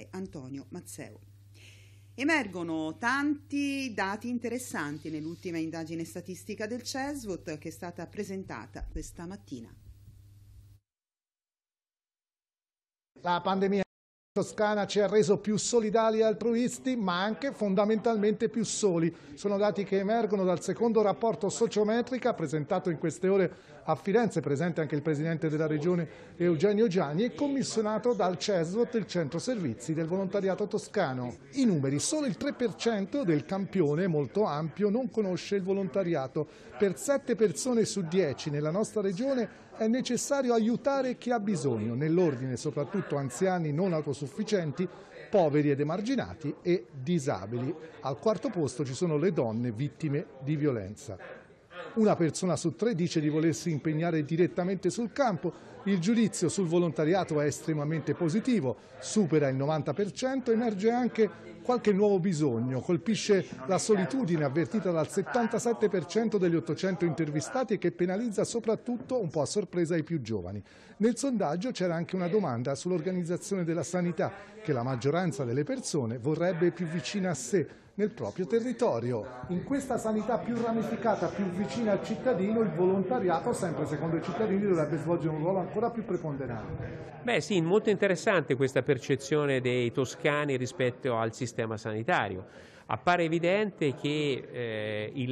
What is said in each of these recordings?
generale Antonio Mazzeo. Emergono tanti dati interessanti nell'ultima indagine statistica del CESVOT che è stata presentata questa mattina. La pandemia Toscana ci ha reso più solidali e altruisti, ma anche fondamentalmente più soli. Sono dati che emergono dal secondo rapporto sociometrica presentato in queste ore a Firenze, presente anche il presidente della regione Eugenio Gianni e commissionato dal CESVOT, il centro servizi del volontariato toscano. I numeri, solo il 3% del campione molto ampio non conosce il volontariato. Per 7 persone su 10 nella nostra regione è necessario aiutare chi ha bisogno, nell'ordine soprattutto anziani non autosufficienti autosufficienti, poveri ed emarginati e disabili. Al quarto posto ci sono le donne vittime di violenza. Una persona su tre dice di volersi impegnare direttamente sul campo, il giudizio sul volontariato è estremamente positivo, supera il 90%, emerge anche qualche nuovo bisogno. Colpisce la solitudine avvertita dal 77% degli 800 intervistati e che penalizza soprattutto, un po' a sorpresa, i più giovani. Nel sondaggio c'era anche una domanda sull'organizzazione della sanità, che la maggioranza delle persone vorrebbe più vicina a sé nel proprio territorio. In questa sanità più ramificata, più vicina al cittadino, il volontariato sempre secondo i cittadini dovrebbe svolgere un ruolo ancora più preponderante. Beh sì, molto interessante questa percezione dei toscani rispetto al sistema sanitario appare evidente che eh,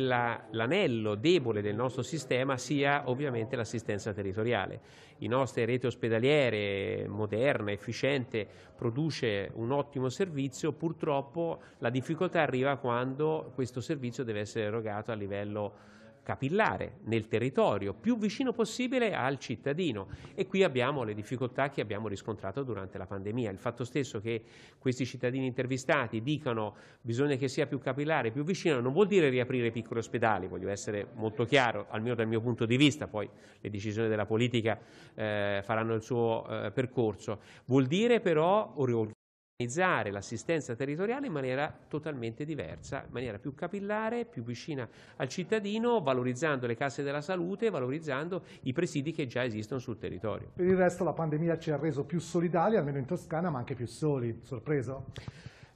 l'anello debole del nostro sistema sia ovviamente l'assistenza territoriale. La nostra rete ospedaliere moderna, efficiente, produce un ottimo servizio, purtroppo la difficoltà arriva quando questo servizio deve essere erogato a livello capillare nel territorio, più vicino possibile al cittadino. E qui abbiamo le difficoltà che abbiamo riscontrato durante la pandemia. Il fatto stesso che questi cittadini intervistati dicano bisogna che sia più capillare, più vicino, non vuol dire riaprire piccoli ospedali, voglio essere molto chiaro, almeno dal mio punto di vista, poi le decisioni della politica eh, faranno il suo eh, percorso. Vuol dire però organizzare l'assistenza territoriale in maniera totalmente diversa, in maniera più capillare, più vicina al cittadino, valorizzando le casse della salute, valorizzando i presidi che già esistono sul territorio. Per il resto la pandemia ci ha reso più solidali, almeno in Toscana, ma anche più soli. Sorpreso?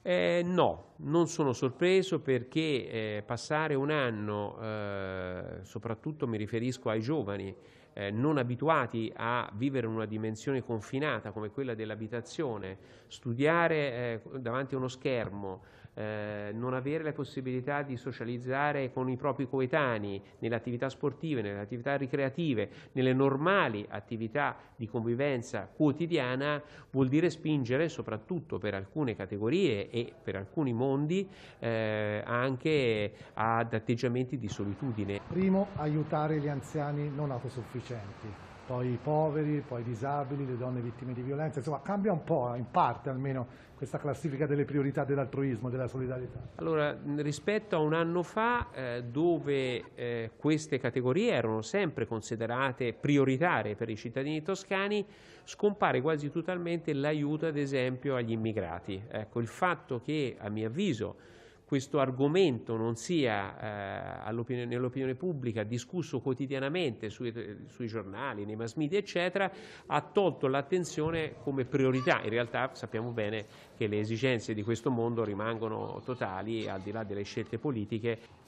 Eh, no, non sono sorpreso perché eh, passare un anno, eh, soprattutto mi riferisco ai giovani, eh, non abituati a vivere in una dimensione confinata come quella dell'abitazione, studiare eh, davanti a uno schermo, eh, non avere la possibilità di socializzare con i propri coetanei nelle attività sportive, nelle attività ricreative, nelle normali attività di convivenza quotidiana, vuol dire spingere soprattutto per alcune categorie e per alcuni mondi eh, anche ad atteggiamenti di solitudine. Primo, aiutare gli anziani non autosufficienti sufficienti, poi i poveri, poi i disabili, le donne vittime di violenza, insomma cambia un po', in parte almeno, questa classifica delle priorità dell'altruismo, della solidarietà? Allora, rispetto a un anno fa, eh, dove eh, queste categorie erano sempre considerate prioritarie per i cittadini toscani, scompare quasi totalmente l'aiuto, ad esempio, agli immigrati. Ecco, il fatto che, a mio avviso, questo argomento non sia eh, nell'opinione pubblica discusso quotidianamente sui, sui, giornali, nei mass media, eccetera, ha tolto l'attenzione come priorità. In realtà sappiamo bene che le esigenze di questo mondo rimangono totali al di là delle scelte politiche.